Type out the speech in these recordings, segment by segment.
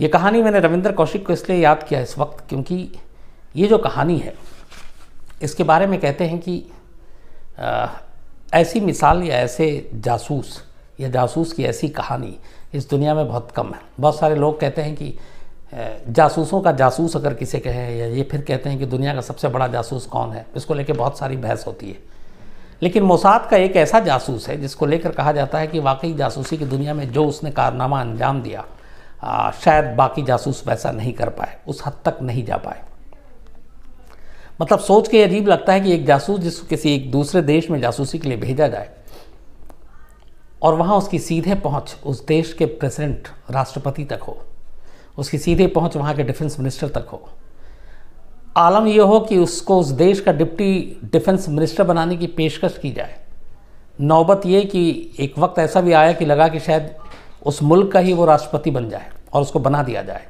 ये कहानी मैंने रविंद्र कौशिक को इसलिए याद किया इस वक्त क्योंकि ये जो कहानी है इसके बारे में कहते हैं कि आ, ऐसी मिसाल या ऐसे जासूस या जासूस की ऐसी कहानी इस दुनिया में बहुत कम है बहुत सारे लोग कहते हैं कि जासूसों का जासूस अगर किसे कहें या ये फिर कहते हैं कि दुनिया का सबसे बड़ा जासूस कौन है इसको लेकर बहुत सारी बहस होती है लेकिन मोसाद का एक ऐसा जासूस है जिसको लेकर कहा जाता है कि वाकई जासूसी की दुनिया में जो उसने कारनामा अंजाम दिया आ, शायद बाकी जासूस वैसा नहीं कर पाए उस हद तक नहीं जा पाए मतलब सोच के अजीब लगता है कि एक जासूस जिस किसी एक दूसरे देश में जासूसी के लिए भेजा जाए और वहाँ उसकी सीधे पहुँच उस देश के प्रेसिडेंट राष्ट्रपति तक हो उसकी सीधे पहुँच वहाँ के डिफेंस मिनिस्टर तक हो आलम यह हो कि उसको उस देश का डिप्टी डिफेंस मिनिस्टर बनाने की पेशकश की जाए नौबत ये कि एक वक्त ऐसा भी आया कि लगा कि शायद उस मुल्क का ही वो राष्ट्रपति बन जाए और उसको बना दिया जाए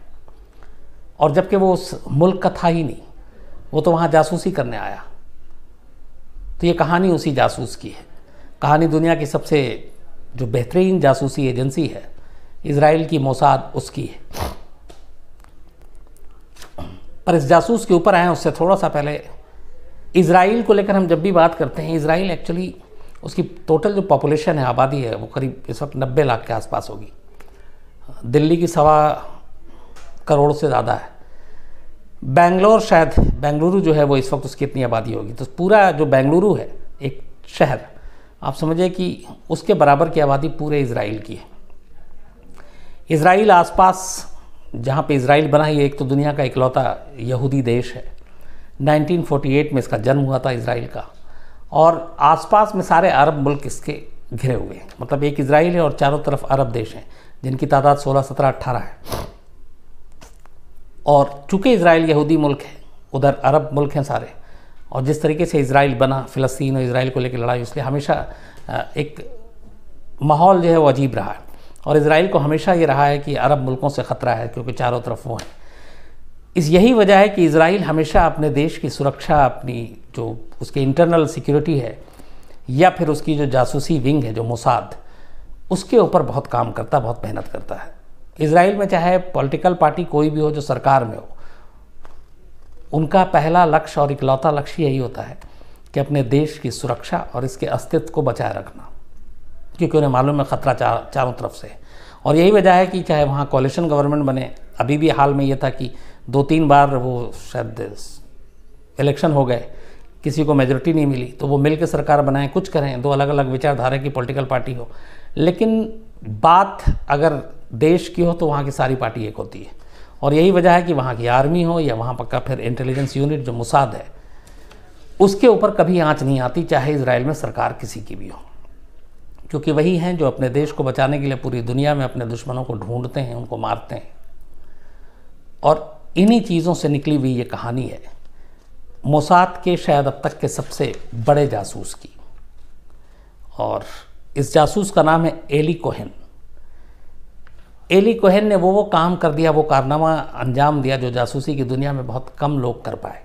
और जबकि वो उस मुल्क का था ही नहीं वो तो वहाँ जासूसी करने आया तो ये कहानी उसी जासूस की है कहानी दुनिया की सबसे जो बेहतरीन जासूसी एजेंसी है इसराइल की मोसाद उसकी है पर इस जासूस के ऊपर आए उससे थोड़ा सा पहले इसराइल को लेकर हम जब भी बात करते हैं इसराइल एक्चुअली उसकी टोटल जो पॉपुलेशन है आबादी है वो करीब इस वक्त नब्बे लाख के आसपास होगी दिल्ली की सवा करोड़ से ज़्यादा है बेंगलोर शायद बेंगलुरु जो है वो इस वक्त उसकी इतनी आबादी होगी तो पूरा जो बेंगलुरु है एक शहर आप समझिए कि उसके बराबर की आबादी पूरे इसराइल की है इसराइल आसपास जहाँ पे इसराइल बना ये एक तो दुनिया का इकलौता यहूदी देश है 1948 में इसका जन्म हुआ था इसराइल का और आसपास में सारे अरब मुल्क इसके घिरे हुए हैं मतलब एक इसराइल है और चारों तरफ अरब देश हैं जिनकी तादाद सोलह सत्रह अट्ठारह है और चूँकि इसराइल यहूदी मुल्क है उधर अरब मुल्क हैं सारे और जिस तरीके से इसराइल बना फ़लस्तीन और इसराइल को लेकर लड़ाई इसलिए हमेशा एक माहौल जो है वो अजीब रहा है और इसराइल को हमेशा ये रहा है कि अरब मुल्कों से ख़तरा है क्योंकि चारों तरफ वो हैं इस यही वजह है कि इसराइल हमेशा अपने देश की सुरक्षा अपनी जो उसके इंटरनल सिक्योरिटी है या फिर उसकी जो जासूसी विंग है जो मोसाद उसके ऊपर बहुत काम करता बहुत मेहनत करता है इसराइल में चाहे पॉलिटिकल पार्टी कोई भी हो जो सरकार में हो उनका पहला लक्ष्य और इकलौता लक्ष्य यही होता है कि अपने देश की सुरक्षा और इसके अस्तित्व को बचाए रखना क्योंकि उन्हें मालूम है ख़तरा चार, चारों तरफ से और यही वजह है कि चाहे वहाँ कॉलेशन गवर्नमेंट बने अभी भी हाल में ये था कि दो तीन बार वो शायद इलेक्शन हो गए किसी को मेजोरिटी नहीं मिली तो वो मिलकर सरकार बनाएं कुछ करें दो अलग अलग विचारधारा की पॉलिटिकल पार्टी हो लेकिन बात अगर देश की हो तो वहाँ की सारी पार्टी एक होती है और यही वजह है कि वहाँ की आर्मी हो या वहाँ पक्का फिर इंटेलिजेंस यूनिट जो मुसाद है उसके ऊपर कभी आँच नहीं आती चाहे इसराइल में सरकार किसी की भी हो क्योंकि वही हैं जो अपने देश को बचाने के लिए पूरी दुनिया में अपने दुश्मनों को ढूंढते हैं उनको मारते हैं और इन्हीं चीज़ों से निकली हुई ये कहानी है मोसाद के शायद अब तक के सबसे बड़े जासूस की और इस जासूस का नाम है एली कोहन एली कोहन ने वो वो काम कर दिया वो कारनामा अंजाम दिया जो जासूसी की दुनिया में बहुत कम लोग कर पाए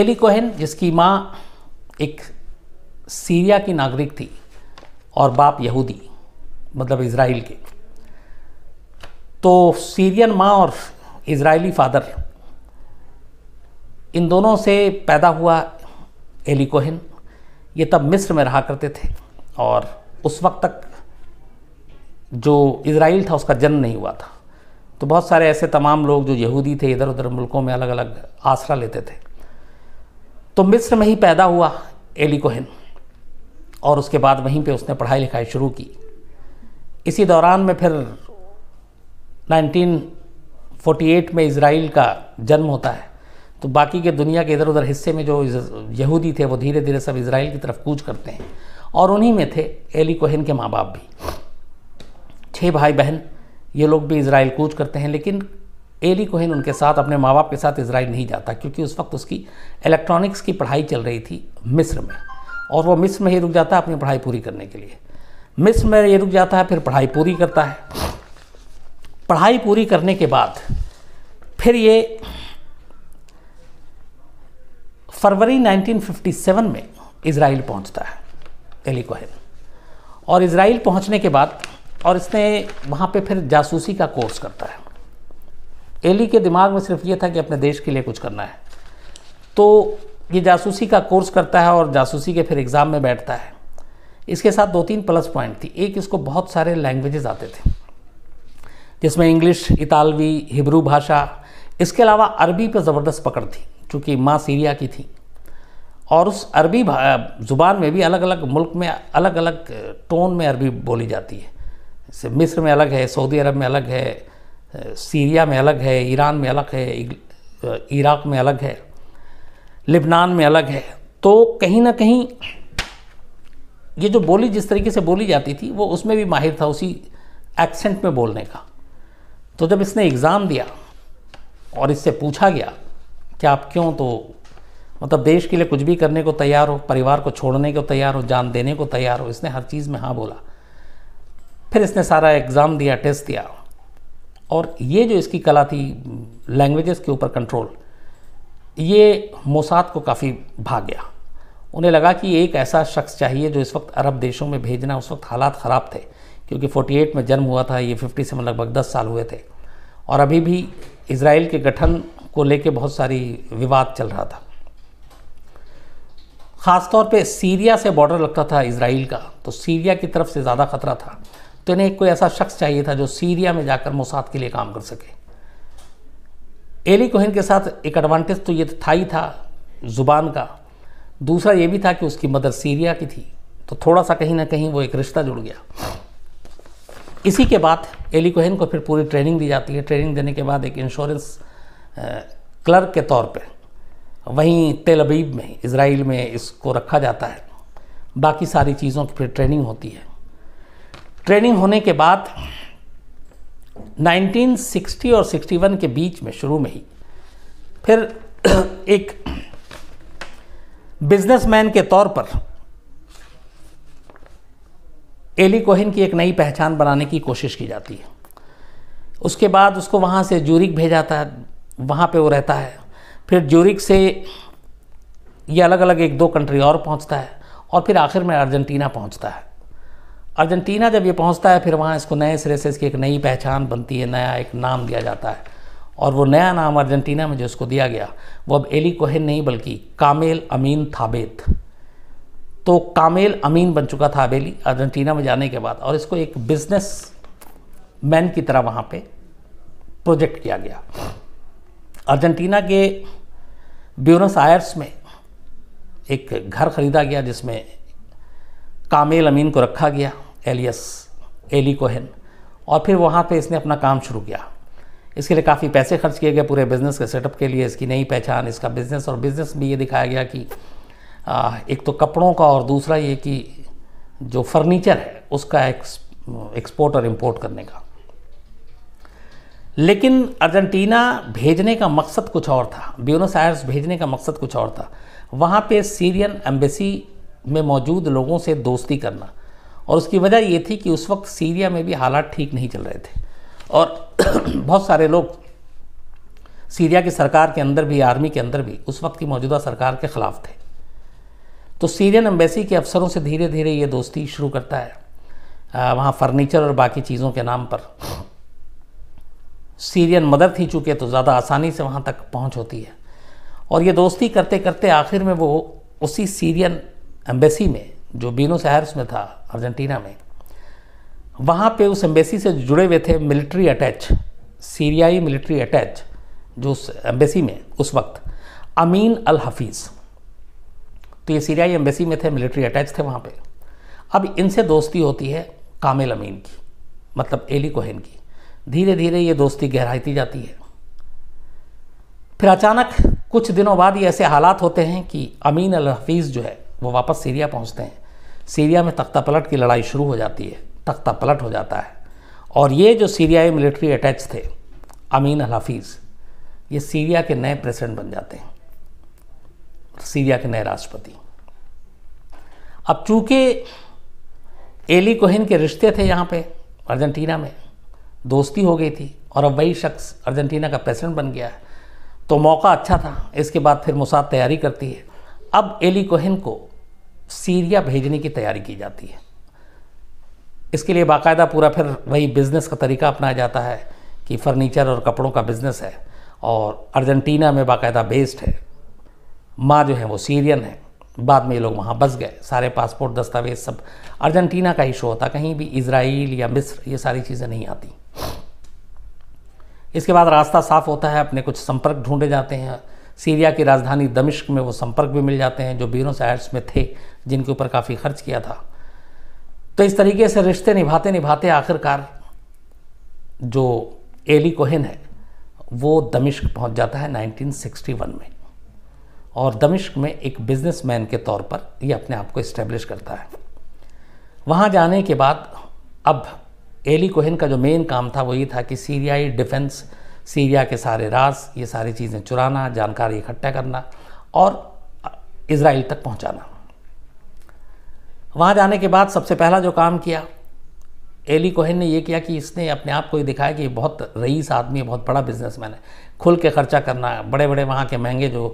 एली कोहन जिसकी माँ एक सीरिया की नागरिक थी और बाप यहूदी मतलब इसराइल के तो सीरियन माँ और इसराइली फादर इन दोनों से पैदा हुआ एली कोहन ये तब मिस्र में रहा करते थे और उस वक्त तक जो इसराइल था उसका जन्म नहीं हुआ था तो बहुत सारे ऐसे तमाम लोग जो यहूदी थे इधर उधर मुल्कों में अलग अलग आसरा लेते थे तो मिस्र में ही पैदा हुआ एली कोहन और उसके बाद वहीं पे उसने पढ़ाई लिखाई शुरू की इसी दौरान में फिर 1948 में इसराइल का जन्म होता है तो बाकी के दुनिया के इधर उधर हिस्से में जो यहूदी थे वो धीरे धीरे सब इसराइल की तरफ कूच करते हैं और उन्हीं में थे एली कोहन के माँ बाप भी छः भाई बहन ये लोग भी इसराइल कूच करते हैं लेकिन एली कोहन उनके साथ अपने माँ बाप के साथ इसराइल नहीं जाता क्योंकि उस वक्त उसकी इलेक्ट्रॉनिक्स की पढ़ाई चल रही थी मिस्र में और वो मिस्र में ही रुक जाता है अपनी पढ़ाई पूरी करने के लिए मिस्र में ये रुक जाता है फिर पढ़ाई पूरी करता है पढ़ाई पूरी करने के बाद फिर ये फरवरी 1957 में इसराइल पहुंचता है एली कोहेन और इसराइल पहुंचने के बाद और इसने वहाँ पे फिर जासूसी का कोर्स करता है एली के दिमाग में सिर्फ ये था कि अपने देश के लिए कुछ करना है तो ये जासूसी का कोर्स करता है और जासूसी के फिर एग्ज़ाम में बैठता है इसके साथ दो तीन प्लस पॉइंट थी एक इसको बहुत सारे लैंग्वेजेस आते थे जिसमें इंग्लिश इतालवी हिब्रू भाषा इसके अलावा अरबी पर ज़बरदस्त पकड़ थी चूँकि माँ सीरिया की थी और उस अरबी ज़ुबान में भी अलग अलग मुल्क में अलग अलग टोन में अरबी बोली जाती है जैसे मिस्र में अलग है सऊदी अरब में अलग है सीरिया में अलग है ईरान में अलग है इराक में अलग है लिबनान में अलग है तो कहीं ना कहीं ये जो बोली जिस तरीके से बोली जाती थी वो उसमें भी माहिर था उसी एक्सेंट में बोलने का तो जब इसने एग्ज़ाम दिया और इससे पूछा गया कि आप क्यों तो मतलब देश के लिए कुछ भी करने को तैयार हो परिवार को छोड़ने को तैयार हो जान देने को तैयार हो इसने हर चीज़ में हाँ बोला फिर इसने सारा एग्ज़ाम दिया टेस्ट दिया और ये जो इसकी कला थी लैंग्वेजेस के ऊपर कंट्रोल ये मोसाद को काफ़ी भाग गया उन्हें लगा कि एक ऐसा शख्स चाहिए जो इस वक्त अरब देशों में भेजना उस वक्त हालात ख़राब थे क्योंकि 48 में जन्म हुआ था ये 57 मतलब लगभग 10 साल हुए थे और अभी भी इसराइल के गठन को लेके बहुत सारी विवाद चल रहा था ख़ासतौर पे सीरिया से बॉर्डर लगता था इसराइल का तो सीरिया की तरफ से ज़्यादा ख़तरा था तो इन्हें कोई ऐसा शख्स चाहिए था जो सीरिया में जाकर मोसाद के लिए काम कर सके एली कोहन के साथ एक एडवांटेज तो ये तो था ही था ज़ुबान का दूसरा ये भी था कि उसकी मदर सीरिया की थी तो थोड़ा सा कहीं ना कहीं वो एक रिश्ता जुड़ गया इसी के बाद एली कोहन को फिर पूरी ट्रेनिंग दी जाती है ट्रेनिंग देने के बाद एक इंश्योरेंस क्लर्क के तौर पे वहीं तेल अबीब में इसराइल में इसको रखा जाता है बाकी सारी चीज़ों की फिर ट्रेनिंग होती है ट्रेनिंग होने के बाद 1960 और 61 के बीच में शुरू में ही फिर एक बिजनेसमैन के तौर पर एली कोहिन की एक नई पहचान बनाने की कोशिश की जाती है उसके बाद उसको वहाँ से जूरिक भेजा था है वहाँ पे वो रहता है फिर ज्यूरिक से ये अलग अलग एक दो कंट्री और पहुँचता है और फिर आखिर में अर्जेंटीना पहुँचता है अर्जेंटीना जब ये पहुँचता है फिर वहाँ इसको नए सिरे से इसकी एक नई पहचान बनती है नया एक नाम दिया जाता है और वो नया नाम अर्जेंटीना में जो इसको दिया गया वो अब एली कोहेन नहीं बल्कि कामेल अमीन थाबेत तो कामेल अमीन बन चुका था अबेली अर्जेंटीना में जाने के बाद और इसको एक बिजनेस मैन की तरह वहाँ पे प्रोजेक्ट किया गया अर्जेंटीना के ब्यूनस आयर्स में एक घर ख़रीदा गया जिसमें कामेल अमीन को रखा गया एलियस एली कोहन और फिर वहाँ पे इसने अपना काम शुरू किया इसके लिए काफ़ी पैसे खर्च किए गए पूरे बिज़नेस के सेटअप के लिए इसकी नई पहचान इसका बिज़नेस और बिज़नेस भी ये दिखाया गया कि एक तो कपड़ों का और दूसरा ये कि जो फर्नीचर है उसका एक्सपोर्ट और इम्पोर्ट करने का लेकिन अर्जेंटीना भेजने का मकसद कुछ और था ब्यूनस आयर्स भेजने का मकसद कुछ और था वहाँ पे सीरियन एम्बेसी में मौजूद लोगों से दोस्ती करना और उसकी वजह ये थी कि उस वक्त सीरिया में भी हालात ठीक नहीं चल रहे थे और बहुत सारे लोग सीरिया की सरकार के अंदर भी आर्मी के अंदर भी उस वक्त की मौजूदा सरकार के ख़िलाफ़ थे तो सीरियन एम्बेसी के अफसरों से धीरे धीरे ये दोस्ती शुरू करता है वहाँ फर्नीचर और बाकी चीज़ों के नाम पर सीरियन मदर थी चूँकि तो ज़्यादा आसानी से वहाँ तक पहुँच होती है और ये दोस्ती करते करते आखिर में वो उसी सीरियन एम्बेसी में जो बीनो सहर्स में था अर्जेंटीना में वहाँ पे उस एम्बेसी से जुड़े हुए थे मिलिट्री अटैच सीरियाई मिलिट्री अटैच जो उस एम्बेसी में उस वक्त अमीन अल हफीज़ तो ये सीरियाई एम्बेसी में थे मिलिट्री अटैच थे वहाँ पे अब इनसे दोस्ती होती है कामिल अमीन की मतलब एली कोहेन की धीरे धीरे ये दोस्ती गहराती जाती है फिर अचानक कुछ दिनों बाद ये ऐसे हालात होते हैं कि अमीन अल हफीज़ जो है वो वापस सीरिया पहुंचते हैं सीरिया में तख्ता पलट की लड़ाई शुरू हो जाती है तख्ता पलट हो जाता है और ये जो सीरियाई मिलिट्री अटैच थे अमीन अल हफीज़ ये सीरिया के नए प्रेसिडेंट बन जाते हैं सीरिया के नए राष्ट्रपति अब चूँकि एली कोहिन के रिश्ते थे यहाँ पे अर्जेंटीना में दोस्ती हो गई थी और अब वही शख्स अर्जेंटीना का प्रेसिडेंट बन गया है तो मौका अच्छा था इसके बाद फिर मुसाद तैयारी करती है अब एली कोहन को सीरिया भेजने की तैयारी की जाती है इसके लिए बाकायदा पूरा फिर वही बिज़नेस का तरीका अपनाया जाता है कि फ़र्नीचर और कपड़ों का बिज़नेस है और अर्जेंटीना में बाकायदा बेस्ड है माँ जो है वो सीरियन है बाद में ये लोग वहाँ बस गए सारे पासपोर्ट दस्तावेज़ सब अर्जेंटीना का ही शो होता कहीं भी इसराइल या मिस्र ये सारी चीज़ें नहीं आती इसके बाद रास्ता साफ होता है अपने कुछ संपर्क ढूंढे जाते हैं सीरिया की राजधानी दमिश्क में वो संपर्क भी मिल जाते हैं जो बीरोस एड्स में थे जिनके ऊपर काफ़ी खर्च किया था तो इस तरीके से रिश्ते निभाते निभाते आखिरकार जो एली कोहन है वो दमिश्क पहुंच जाता है 1961 में और दमिश्क में एक बिजनेसमैन के तौर पर ये अपने आप को इस्टेब्लिश करता है वहाँ जाने के बाद अब एली कोहन का जो मेन काम था वो ये था कि सीरियाई डिफेंस सीरिया के सारे राज ये सारी चीज़ें चुराना जानकारी इकट्ठा करना और इसराइल तक पहुंचाना वहाँ जाने के बाद सबसे पहला जो काम किया एली कोहन ने ये किया कि इसने अपने आप को ही दिखाया कि बहुत रईस आदमी है बहुत बड़ा बिजनेसमैन है खुल के खर्चा करना बड़े बड़े वहाँ के महंगे जो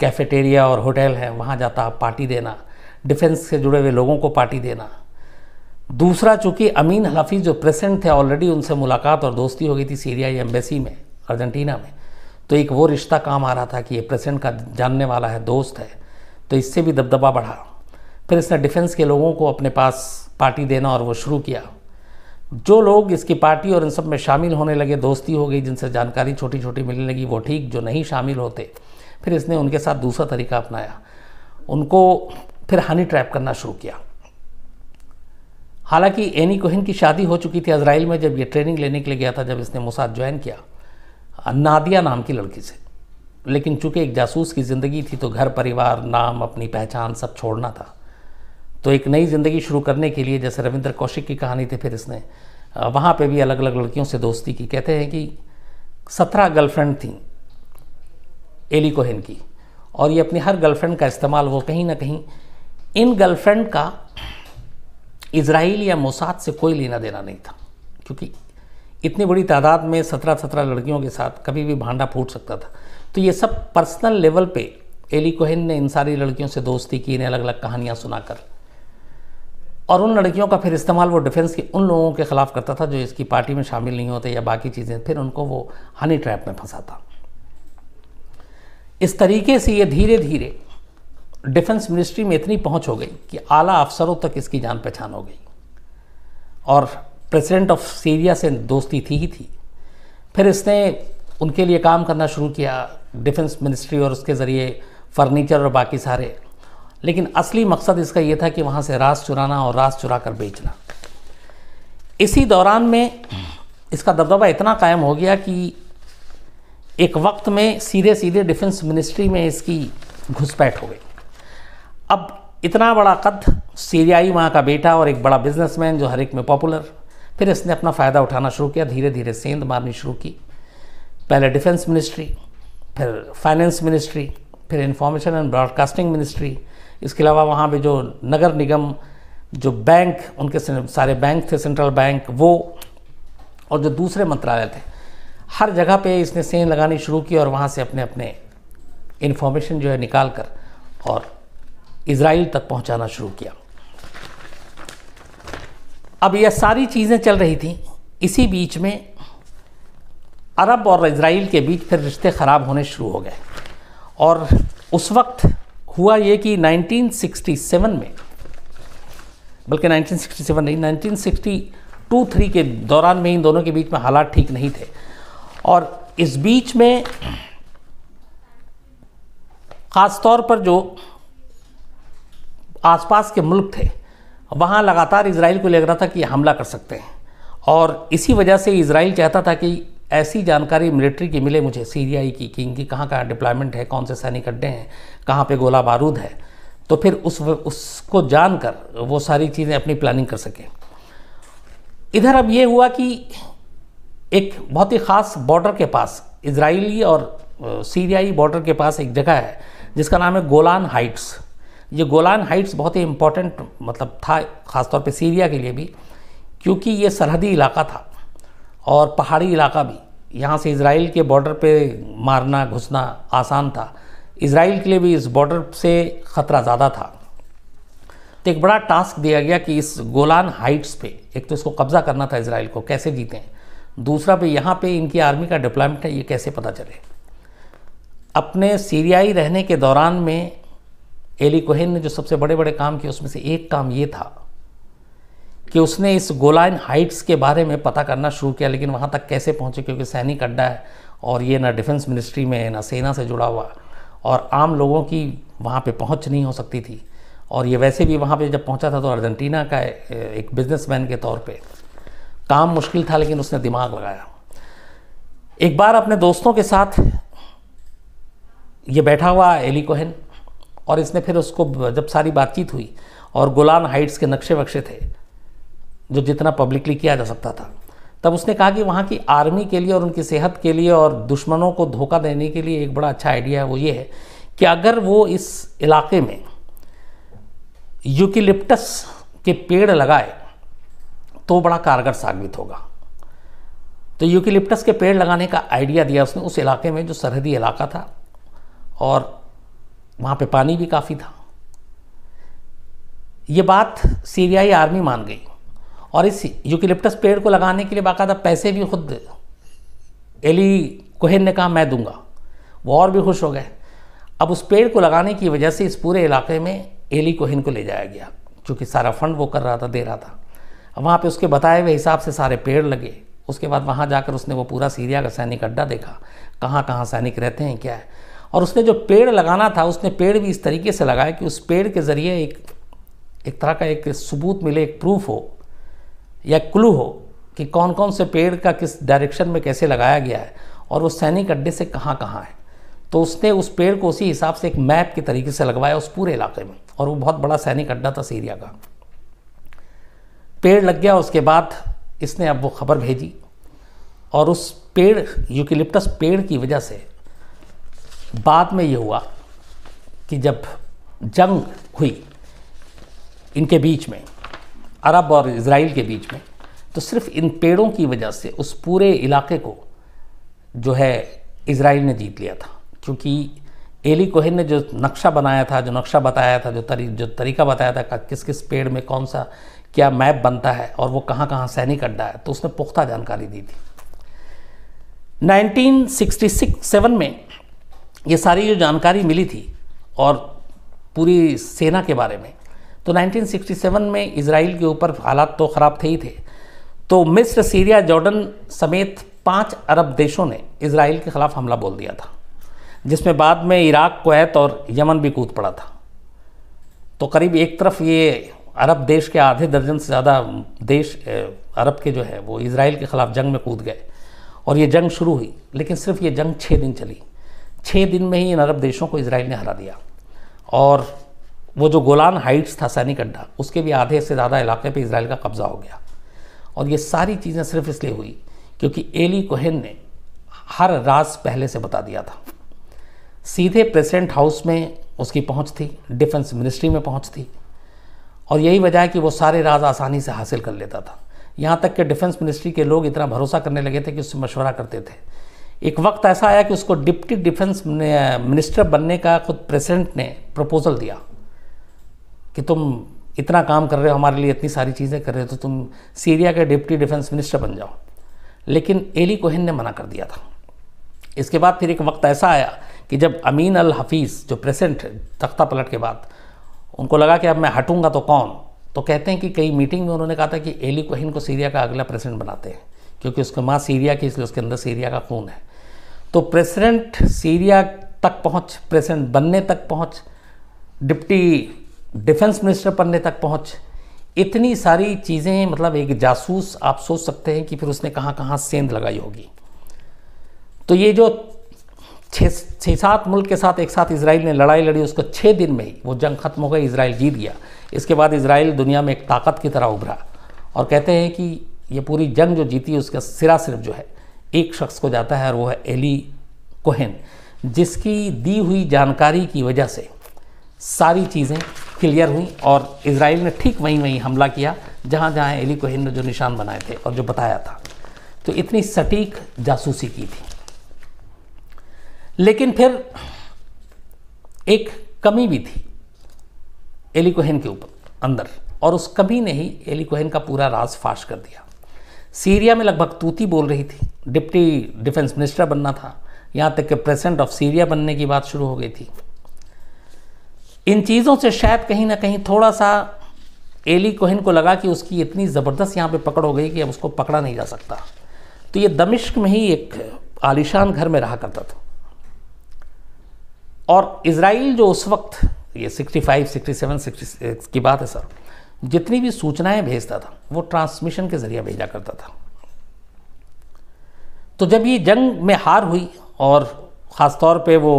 कैफेटेरिया और होटल हैं वहाँ जाता पार्टी देना डिफेंस से जुड़े हुए लोगों को पार्टी देना दूसरा चूंकि अमीन हलफी जो प्रेसिडेंट थे ऑलरेडी उनसे मुलाकात और दोस्ती हो गई थी सीरियाई एम्बेसी में अर्जेंटीना में तो एक वो रिश्ता काम आ रहा था कि ये प्रेसिडेंट का जानने वाला है दोस्त है तो इससे भी दबदबा बढ़ा फिर इसने डिफेंस के लोगों को अपने पास पार्टी देना और वो शुरू किया जो लोग इसकी पार्टी और इन सब में शामिल होने लगे दोस्ती हो गई जिनसे जानकारी छोटी छोटी मिलने लगी वो ठीक जो नहीं शामिल होते फिर इसने उनके साथ दूसरा तरीका अपनाया उनको फिर हनी ट्रैप करना शुरू किया हालांकि एनी कोहन की शादी हो चुकी थी इसराइल में जब ये ट्रेनिंग लेने के लिए गया था जब इसने मुसाद ज्वाइन किया नादिया नाम की लड़की से लेकिन चूंकि एक जासूस की ज़िंदगी थी तो घर परिवार नाम अपनी पहचान सब छोड़ना था तो एक नई ज़िंदगी शुरू करने के लिए जैसे रविंद्र कौशिक की कहानी थी फिर इसने वहाँ पे भी अलग अलग लड़कियों से दोस्ती की कहते हैं कि सत्रह गर्लफ्रेंड थी एली कोहन की और ये अपनी हर गर्लफ्रेंड का इस्तेमाल वो कहीं ना कहीं इन गर्लफ्रेंड का इसराइल या मोसाद से कोई लेना देना नहीं था क्योंकि इतनी बड़ी तादाद में सत्रह सत्रह लड़कियों के साथ कभी भी भांडा फूट सकता था तो ये सब पर्सनल लेवल पे एली कोहिन ने इन सारी लड़कियों से दोस्ती की इन्हें अलग अलग कहानियाँ सुनाकर और उन लड़कियों का फिर इस्तेमाल वो डिफेंस के उन लोगों के ख़िलाफ़ करता था जो इसकी पार्टी में शामिल नहीं होते या बाकी चीज़ें फिर उनको वो हनी ट्रैप में फंसाता इस तरीके से ये धीरे धीरे डिफेंस मिनिस्ट्री में इतनी पहुंच हो गई कि आला अफसरों तक इसकी जान पहचान हो गई और प्रेसिडेंट ऑफ सीरिया से दोस्ती थी ही थी फिर इसने उनके लिए काम करना शुरू किया डिफेंस मिनिस्ट्री और उसके ज़रिए फर्नीचर और बाकी सारे लेकिन असली मकसद इसका ये था कि वहाँ से रास चुराना और रास चुरा कर बेचना इसी दौरान में इसका दबदबा इतना कायम हो गया कि एक वक्त में सीधे सीधे डिफेंस मिनिस्ट्री में इसकी घुसपैठ हो गई अब इतना बड़ा कद सीरियाई माँ का बेटा और एक बड़ा बिजनेसमैन जो हर एक में पॉपुलर फिर इसने अपना फ़ायदा उठाना शुरू किया धीरे धीरे सेंध मारनी शुरू की पहले डिफेंस मिनिस्ट्री फिर फाइनेंस मिनिस्ट्री फिर इंफॉर्मेशन एंड ब्रॉडकास्टिंग मिनिस्ट्री इसके अलावा वहाँ पे जो नगर निगम जो बैंक उनके सारे बैंक थे सेंट्रल बैंक वो और जो दूसरे मंत्रालय थे हर जगह पे इसने सेंध लगानी शुरू की और वहाँ से अपने अपने इन्फॉर्मेशन जो है निकाल कर और इसराइल तक पहुंचाना शुरू किया अब यह सारी चीज़ें चल रही थी इसी बीच में अरब और इसराइल के बीच फिर रिश्ते ख़राब होने शुरू हो गए और उस वक्त हुआ ये कि 1967 में बल्कि 1967 नहीं 1962 थ्री के दौरान में इन दोनों के बीच में हालात ठीक नहीं थे और इस बीच में ख़ास तौर पर जो आसपास के मुल्क थे वहाँ लगातार इसराइल को लग रहा था कि हमला कर सकते हैं और इसी वजह से इसराइल चाहता था कि ऐसी जानकारी मिलिट्री की मिले मुझे सीरियाई की कि इनकी कहाँ कहाँ डिप्लॉयमेंट है कौन से सैनिक अड्डे हैं कहाँ पे गोला बारूद है तो फिर उस उसको जानकर वो सारी चीज़ें अपनी प्लानिंग कर सके इधर अब ये हुआ कि एक बहुत ही ख़ास बॉर्डर के पास इसराइली और सीरियाई बॉर्डर के पास एक जगह है जिसका नाम है गोलान हाइट्स ये गोलान हाइट्स बहुत ही इम्पोर्टेंट मतलब था ख़ासतौर पे सीरिया के लिए भी क्योंकि ये सरहदी इलाका था और पहाड़ी इलाका भी यहाँ से इसराइल के बॉर्डर पे मारना घुसना आसान था इसराइल के लिए भी इस बॉर्डर से ख़तरा ज़्यादा था तो एक बड़ा टास्क दिया गया कि इस गोलान हाइट्स पे एक तो इसको कब्ज़ा करना था इसराइल को कैसे जीतें दूसरा पे यहाँ पे इनकी आर्मी का डिप्लॉयमेंट है ये कैसे पता चले अपने सीरियाई रहने के दौरान में एली कोहेन ने जो सबसे बड़े बड़े काम किए उसमें से एक काम ये था कि उसने इस गोलाइन हाइट्स के बारे में पता करना शुरू किया लेकिन वहाँ तक कैसे पहुँचे क्योंकि सैनिक अड्डा है और ये ना डिफेंस मिनिस्ट्री में ना सेना से जुड़ा हुआ और आम लोगों की वहाँ पे पहुँच नहीं हो सकती थी और ये वैसे भी वहाँ पे जब पहुँचा था तो अर्जेंटीना का एक बिजनेसमैन के तौर पे काम मुश्किल था लेकिन उसने दिमाग लगाया एक बार अपने दोस्तों के साथ ये बैठा हुआ एली कोहन और इसने फिर उसको जब सारी बातचीत हुई और गुलान हाइट्स के नक्शे वक्शे थे जो जितना पब्लिकली किया जा सकता था तब उसने कहा कि वहाँ की आर्मी के लिए और उनकी सेहत के लिए और दुश्मनों को धोखा देने के लिए एक बड़ा अच्छा आइडिया है वो ये है कि अगर वो इस इलाके में यूकिलिप्टस के पेड़ लगाए तो बड़ा कारगर साबित होगा तो यूकिलिप्टस के पेड़ लगाने का आइडिया दिया उसने उस इलाके में जो सरहदी इलाका था और वहाँ पे पानी भी काफ़ी था ये बात सीरियाई आर्मी मान गई और इस यूकिलिप्टस पेड़ को लगाने के लिए बाकायदा पैसे भी खुद एली कोहन ने कहा मैं दूंगा वो और भी खुश हो गए अब उस पेड़ को लगाने की वजह से इस पूरे इलाके में एली कोहन को ले जाया गया क्योंकि सारा फंड वो कर रहा था दे रहा था वहाँ पे उसके बताए हुए हिसाब से सारे पेड़ लगे उसके बाद वहाँ जाकर उसने वो पूरा सीरिया का सैनिक अड्डा देखा कहाँ कहाँ सैनिक रहते हैं क्या है और उसने जो पेड़ लगाना था उसने पेड़ भी इस तरीके से लगाया कि उस पेड़ के ज़रिए एक एक तरह का एक सबूत मिले एक प्रूफ हो या क्लू हो कि कौन कौन से पेड़ का किस डायरेक्शन में कैसे लगाया गया है और वो सैनिक अड्डे से कहाँ कहाँ है तो उसने उस पेड़ को उसी हिसाब से एक मैप के तरीके से लगवाया उस पूरे इलाके में और वो बहुत बड़ा सैनिक अड्डा था सीरिया का पेड़ लग गया उसके बाद इसने अब वो खबर भेजी और उस पेड़ यूकिलिप्टस पेड़ की वजह से बाद में ये हुआ कि जब जंग हुई इनके बीच में अरब और इसराइल के बीच में तो सिर्फ इन पेड़ों की वजह से उस पूरे इलाके को जो है इसराइल ने जीत लिया था क्योंकि एली कोहन ने जो नक्शा बनाया था जो नक्शा बताया था जो तरी जो तरीका बताया था किस किस पेड़ में कौन सा क्या मैप बनता है और वो कहाँ कहाँ सैनिक अड्डा है तो उसने पुख्ता जानकारी दी थी 1967 में ये सारी जो जानकारी मिली थी और पूरी सेना के बारे में तो 1967 में इसराइल के ऊपर हालात तो ख़राब थे ही थे तो मिस्र सीरिया जॉर्डन समेत पाँच अरब देशों ने इसराइल के ख़िलाफ़ हमला बोल दिया था जिसमें बाद में इराक कोत और यमन भी कूद पड़ा था तो करीब एक तरफ ये अरब देश के आधे दर्जन से ज़्यादा देश अरब के जो है वो इसराइल के ख़िलाफ़ जंग में कूद गए और ये जंग शुरू हुई लेकिन सिर्फ ये जंग छः दिन चली छः दिन में ही इन अरब देशों को इसराइल ने हरा दिया और वो जो गोलान हाइट्स था सैनिक अड्डा उसके भी आधे से ज़्यादा इलाके पे इसराइल का कब्ज़ा हो गया और ये सारी चीज़ें सिर्फ इसलिए हुई क्योंकि एली कोहन ने हर राज पहले से बता दिया था सीधे प्रेसिडेंट हाउस में उसकी पहुंच थी डिफेंस मिनिस्ट्री में पहुंच थी और यही वजह है कि वो सारे राज आसानी से हासिल कर लेता था यहाँ तक कि डिफेंस मिनिस्ट्री के लोग इतना भरोसा करने लगे थे कि उससे मशवरा करते थे एक वक्त ऐसा आया कि उसको डिप्टी डिफेंस मिनिस्टर बनने का खुद प्रेसिडेंट ने प्रपोज़ल दिया कि तुम इतना काम कर रहे हो हमारे लिए इतनी सारी चीज़ें कर रहे हो तो तुम सीरिया के डिप्टी डिफेंस मिनिस्टर बन जाओ लेकिन एली कोहिन ने मना कर दिया था इसके बाद फिर एक वक्त ऐसा आया कि जब अमीन अल हफीज़ जो प्रेसिडेंट तख्ता पलट के बाद उनको लगा कि अब मैं हटूंगा तो कौन तो कहते हैं कि कई मीटिंग में उन्होंने कहा था कि एली कोहिन को सीरिया का अगला प्रेसिडेंट बनाते हैं क्योंकि उसका माँ सीरिया की इसलिए उसके अंदर सीरिया का खून है तो प्रेसिडेंट सीरिया तक पहुँच प्रेसिडेंट बनने तक पहुँच डिप्टी डिफेंस मिनिस्टर बनने तक पहुँच इतनी सारी चीज़ें मतलब एक जासूस आप सोच सकते हैं कि फिर उसने कहाँ कहाँ सेंध लगाई होगी तो ये जो छः छः सात मुल्क के साथ एक साथ इसराइल ने लड़ाई लड़ी उसको छः दिन में ही वो जंग खत्म हो गई इसराइल जीत गया इसके बाद इसराइल दुनिया में एक ताकत की तरह उभरा और कहते हैं कि ये पूरी जंग जो जीती है उसका सिरा सिर्फ जो है एक शख्स को जाता है और वो है एली कोहेन जिसकी दी हुई जानकारी की वजह से सारी चीज़ें क्लियर हुई और इसराइल ने ठीक वहीं वहीं हमला किया जहाँ जहाँ एली कोहेन ने जो निशान बनाए थे और जो बताया था तो इतनी सटीक जासूसी की थी लेकिन फिर एक कमी भी थी एली कोहेन के ऊपर अंदर और उस कमी ने ही एली कोहन का पूरा राज फाश कर दिया सीरिया में लगभग तूती बोल रही थी डिप्टी डिफेंस मिनिस्टर बनना था यहाँ तक कि प्रेसिडेंट ऑफ सीरिया बनने की बात शुरू हो गई थी इन चीज़ों से शायद कहीं ना कहीं थोड़ा सा एली कोहिन को लगा कि उसकी इतनी ज़बरदस्त यहाँ पे पकड़ हो गई कि अब उसको पकड़ा नहीं जा सकता तो ये दमिश्क में ही एक आलिशान घर में रहा करता था और इसराइल जो उस वक्त ये 65, 67, 66 की बात है सर जितनी भी सूचनाएं भेजता था वो ट्रांसमिशन के ज़रिए भेजा करता था तो जब ये जंग में हार हुई और ख़ास तौर पे वो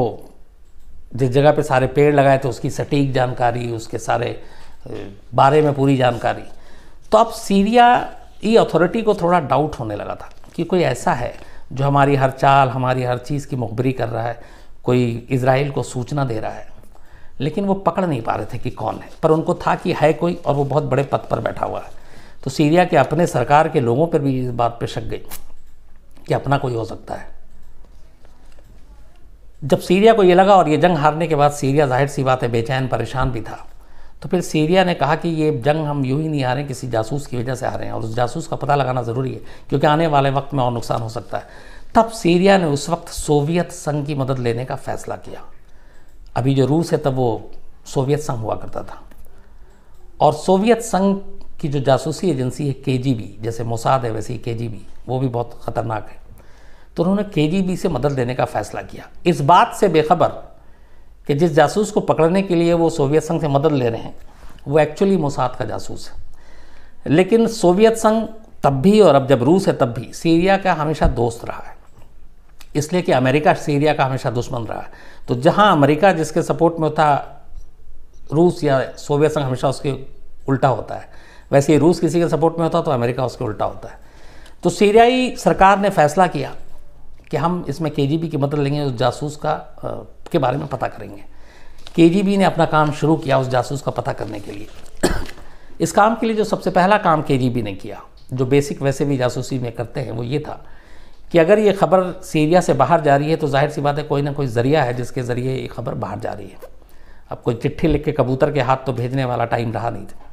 जिस जगह पे सारे पेड़ लगाए थे उसकी सटीक जानकारी उसके सारे बारे में पूरी जानकारी तो अब सीरिया ई अथॉरिटी को थोड़ा डाउट होने लगा था कि कोई ऐसा है जो हमारी हर चाल हमारी हर चीज़ की मुखबरी कर रहा है कोई इसराइल को सूचना दे रहा है लेकिन वो पकड़ नहीं पा रहे थे कि कौन है पर उनको था कि है कोई और वो बहुत बड़े पद पर बैठा हुआ है तो सीरिया के अपने सरकार के लोगों पर भी इस बात पर शक गई कि अपना कोई हो सकता है जब सीरिया को ये लगा और ये जंग हारने के बाद सीरिया जाहिर सी बात है बेचैन परेशान भी था तो फिर सीरिया ने कहा कि ये जंग हम यूं ही नहीं हारे किसी जासूस की वजह से हारे हैं और उस जासूस का पता लगाना ज़रूरी है क्योंकि आने वाले वक्त में और नुकसान हो सकता है तब सीरिया ने उस वक्त सोवियत संघ की मदद लेने का फैसला किया अभी जो रूस है तब वो सोवियत संघ हुआ करता था और सोवियत संघ की जो जासूसी एजेंसी है के जैसे मोसाद है वैसे ही के वो भी बहुत ख़तरनाक है तो उन्होंने के से मदद लेने का फैसला किया इस बात से बेखबर कि जिस जासूस को पकड़ने के लिए वो सोवियत संघ से मदद ले रहे हैं वो एक्चुअली मोसाद का जासूस है लेकिन सोवियत संघ तब भी और अब जब रूस है तब भी सीरिया का हमेशा दोस्त रहा है इसलिए कि अमेरिका सीरिया का हमेशा दुश्मन रहा तो जहाँ अमेरिका जिसके सपोर्ट में होता रूस या सोवियत संघ हमेशा उसके उल्टा होता है वैसे ही रूस किसी के सपोर्ट में होता तो अमेरिका उसके उल्टा होता है तो सीरियाई सरकार ने फैसला किया कि हम इसमें के की मदद लेंगे उस जासूस का आ, के बारे में पता करेंगे के ने अपना काम शुरू किया उस जासूस का पता करने के लिए इस काम के लिए जो सबसे पहला काम के ने किया जो बेसिक वैसे भी जासूसी में करते हैं वो ये था कि अगर ये खबर सीरिया से बाहर जा रही है तो जाहिर सी बात है कोई ना कोई ज़रिया है जिसके ज़रिए ये खबर बाहर जा रही है अब कोई चिट्ठी लिख के कबूतर के हाथ तो भेजने वाला टाइम रहा नहीं था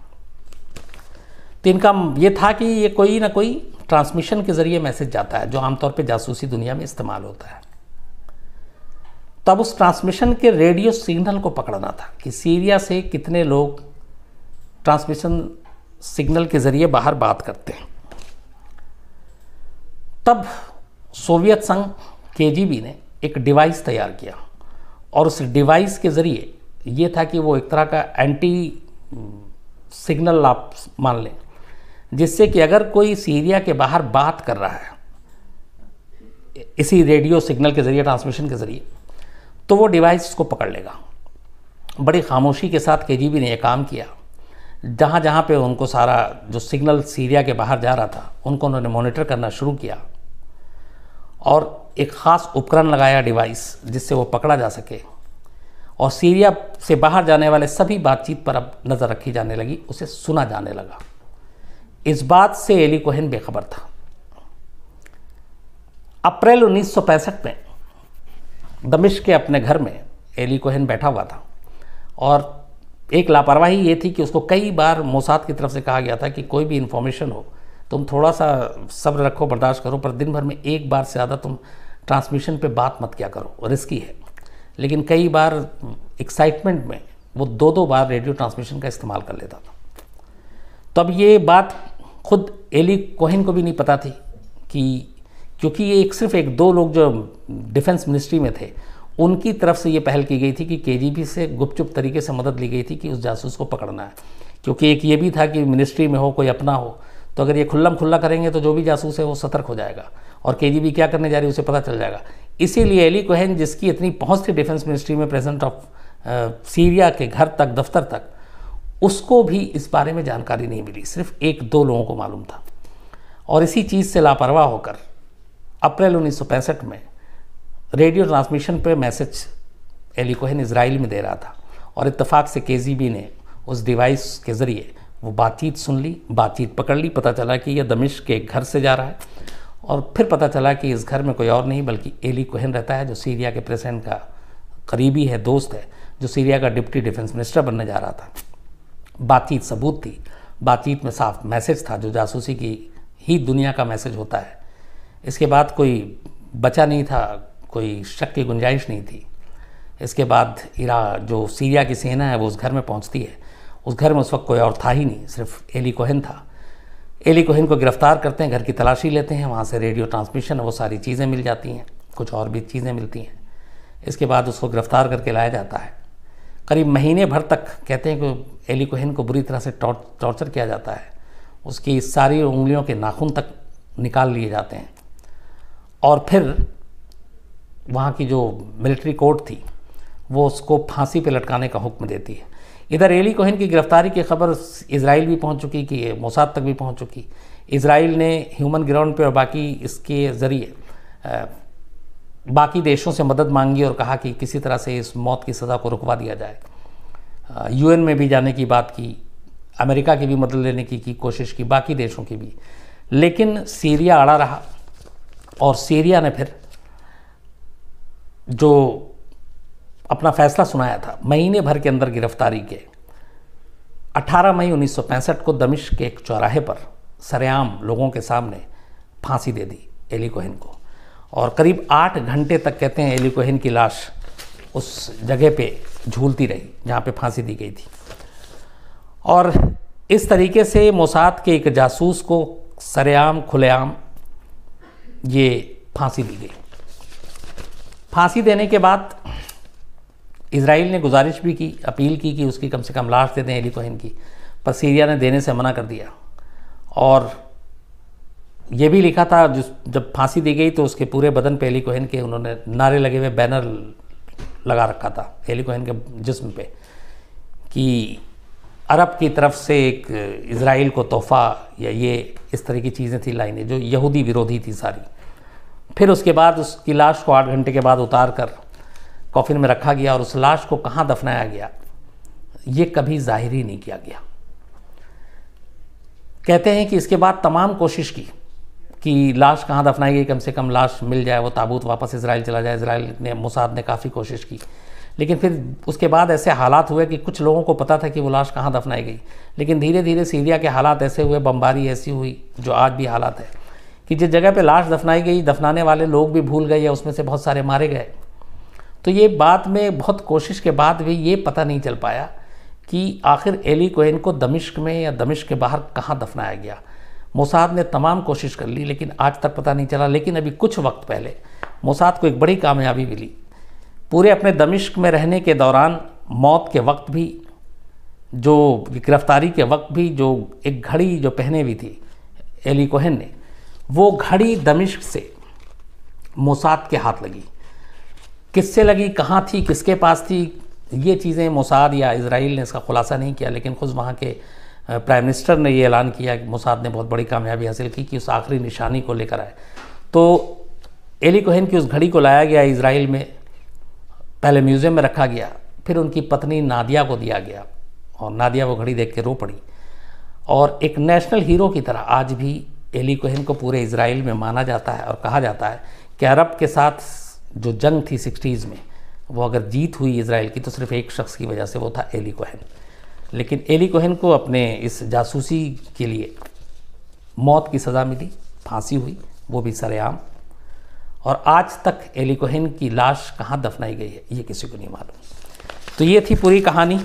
तो इनका ये था कि ये कोई ना कोई ट्रांसमिशन के ज़रिए मैसेज जाता है जो आमतौर पर जासूसी दुनिया में इस्तेमाल होता है तब तो उस ट्रांसमिशन के रेडियो सिग्नल को पकड़ना था कि सीरिया से कितने लोग ट्रांसमिशन सिग्नल के ज़रिए बाहर बात करते हैं तब सोवियत संघ के ने एक डिवाइस तैयार किया और उस डिवाइस के ज़रिए ये था कि वो एक तरह का एंटी सिग्नल आप मान लें जिससे कि अगर कोई सीरिया के बाहर बात कर रहा है इसी रेडियो सिग्नल के ज़रिए ट्रांसमिशन के ज़रिए तो वो डिवाइस उसको पकड़ लेगा बड़ी खामोशी के साथ के ने यह काम किया जहाँ जहाँ पे उनको सारा जो सिग्नल सीरिया के बाहर जा रहा था उनको उन्होंने मॉनिटर करना शुरू किया और एक ख़ास उपकरण लगाया डिवाइस जिससे वो पकड़ा जा सके और सीरिया से बाहर जाने वाले सभी बातचीत पर अब नज़र रखी जाने लगी उसे सुना जाने लगा इस बात से एली कोहन बेखबर था अप्रैल उन्नीस में दमिश के अपने घर में एली कोहन बैठा हुआ था और एक लापरवाही ये थी कि उसको कई बार मोसाद की तरफ से कहा गया था कि कोई भी इन्फॉर्मेशन हो तुम थोड़ा सा सब्र रखो बर्दाश्त करो पर दिन भर में एक बार से ज़्यादा तुम ट्रांसमिशन पे बात मत क्या करो रिस्की है लेकिन कई बार एक्साइटमेंट में वो दो दो बार रेडियो ट्रांसमिशन का इस्तेमाल कर लेता था तो अब ये बात खुद एली कोहिन को भी नहीं पता थी कि क्योंकि ये एक सिर्फ एक दो लोग जो डिफेंस मिनिस्ट्री में थे उनकी तरफ से ये पहल की गई थी कि केजीबी से गुपचुप तरीके से मदद ली गई थी कि उस जासूस को पकड़ना है क्योंकि एक ये भी था कि मिनिस्ट्री में हो कोई अपना हो तो अगर ये खुल्लम खुल्ला करेंगे तो जो भी जासूस है वो सतर्क हो जाएगा और के क्या करने जा रही है उसे पता चल जाएगा इसीलिए एली कोहन जिसकी इतनी पहुँच थी डिफेंस मिनिस्ट्री में प्रेजेंट ऑफ सीरिया के घर तक दफ्तर तक उसको भी इस बारे में जानकारी नहीं मिली सिर्फ एक दो लोगों को मालूम था और इसी चीज़ से लापरवाह होकर अप्रैल उन्नीस में रेडियो ट्रांसमिशन पर मैसेज एली कोहन इसराइल में दे रहा था और इतफाक़ से के ने उस डिवाइस के ज़रिए वो बातचीत सुन ली बातचीत पकड़ ली पता चला कि यह दमिश के घर से जा रहा है और फिर पता चला कि इस घर में कोई और नहीं बल्कि एली कोहन रहता है जो सीरिया के प्रेसिडेंट का करीबी है दोस्त है जो सीरिया का डिप्टी डिफेंस मिनिस्टर बनने जा रहा था बातचीत सबूत थी बातचीत में साफ मैसेज था जो जासूसी की ही दुनिया का मैसेज होता है इसके बाद कोई बचा नहीं था कोई शक की गुंजाइश नहीं थी इसके बाद इरा जो सीरिया की सेना है वो उस घर में पहुंचती है उस घर में उस वक्त कोई और था ही नहीं सिर्फ एली कोहन था एली कोहन को गिरफ्तार करते हैं घर की तलाशी लेते हैं वहाँ से रेडियो ट्रांसमिशन वो सारी चीज़ें मिल जाती हैं कुछ और भी चीज़ें मिलती हैं इसके बाद उसको गिरफ्तार करके लाया जाता है करीब महीने भर तक कहते हैं कि एली कोहन को बुरी तरह से टॉर्चर किया जाता है उसकी सारी उंगलियों के नाखून तक निकाल लिए जाते हैं और फिर वहाँ की जो मिलिट्री कोर्ट थी वो उसको फांसी पे लटकाने का हुक्म देती है इधर एली कोहन की गिरफ्तारी की खबर इसराइल भी पहुंच चुकी कि मोसाद तक भी पहुंच चुकी इसराइल ने ह्यूमन ग्राउंड पे और बाकी इसके ज़रिए बाकी देशों से मदद मांगी और कहा कि किसी तरह से इस मौत की सज़ा को रुकवा दिया जाए यूएन में भी जाने की बात की अमेरिका की भी मदद लेने की, की कोशिश की बाकी देशों की भी लेकिन सीरिया अड़ा रहा और सीरिया ने फिर जो अपना फैसला सुनाया था महीने भर के अंदर गिरफ्तारी के 18 मई 1965 को दमिश्क के एक चौराहे पर सरेआम लोगों के सामने फांसी दे दी एली कोहिन को और करीब आठ घंटे तक कहते हैं एली कोहिन की लाश उस जगह पे झूलती रही जहाँ पे फांसी दी गई थी और इस तरीके से मोसाद के एक जासूस को सरेआम खुलेआम ये फांसी दी गई फांसी देने के बाद इसराइल ने गुजारिश भी की अपील की कि उसकी कम से कम लाश दे दें एली कोहन की पर सीरिया ने देने से मना कर दिया और ये भी लिखा था जिस जब फांसी दी गई तो उसके पूरे बदन पे एली कोहन के उन्होंने नारे लगे हुए बैनर लगा रखा था एली कोहन के जिस्म पे कि अरब की तरफ से एक इसराइल को तोहफ़ा या ये इस तरह की चीज़ें थी लाइनें जो यहूदी विरोधी थी सारी फिर उसके बाद उसकी लाश को आठ घंटे के बाद उतार कर कॉफिन में रखा गया और उस लाश को कहाँ दफनाया गया ये कभी जाहिर ही नहीं किया गया कहते हैं कि इसके बाद तमाम कोशिश की कि लाश कहाँ दफनाई गई कम से कम लाश मिल जाए वो ताबूत वापस इसराइल चला जाए इसराइल ने मुसाद ने काफ़ी कोशिश की लेकिन फिर उसके बाद ऐसे हालात हुए कि कुछ लोगों को पता था कि वो लाश कहाँ दफनाई गई लेकिन धीरे धीरे सीरिया के हालात ऐसे हुए बमबारी ऐसी हुई जो आज भी हालात है कि जिस जगह पे लाश दफनाई गई दफनाने वाले लोग भी भूल गए या उसमें से बहुत सारे मारे गए तो ये बाद में बहुत कोशिश के बाद भी ये पता नहीं चल पाया कि आखिर एली कोहन को दमिश्क में या दमिश्क के बाहर कहाँ दफनाया गया मोसाद ने तमाम कोशिश कर ली लेकिन आज तक पता नहीं चला लेकिन अभी कुछ वक्त पहले मोसाद को एक बड़ी कामयाबी मिली पूरे अपने दमिश्क में रहने के दौरान मौत के वक्त भी जो गिरफ्तारी के वक्त भी जो एक घड़ी जो पहने हुई थी एली कोहन ने वो घड़ी दमिश्क से मोसाद के हाथ लगी किससे लगी कहाँ थी किसके पास थी ये चीज़ें मोसाद या इसराइल ने इसका खुलासा नहीं किया लेकिन खुद वहाँ के प्राइम मिनिस्टर ने ये ऐलान किया कि मोसाद ने बहुत बड़ी कामयाबी हासिल की कि उस आखिरी निशानी को लेकर आए तो एली कोहन की उस घड़ी को लाया गया इसराइल में पहले म्यूज़ियम में रखा गया फिर उनकी पत्नी नादिया को दिया गया और नादिया वो घड़ी देख के रो पड़ी और एक नेशनल हीरो की तरह आज भी एली कोहन को पूरे इसराइल में माना जाता है और कहा जाता है कि अरब के साथ जो जंग थी सिक्सटीज़ में वो अगर जीत हुई इसराइल की तो सिर्फ एक शख्स की वजह से वो था एली कोहन लेकिन एली कोहन को अपने इस जासूसी के लिए मौत की सज़ा मिली फांसी हुई वो भी सरेआम और आज तक एली कोहन की लाश कहाँ दफनाई गई है ये किसी को नहीं मालूम तो ये थी पूरी कहानी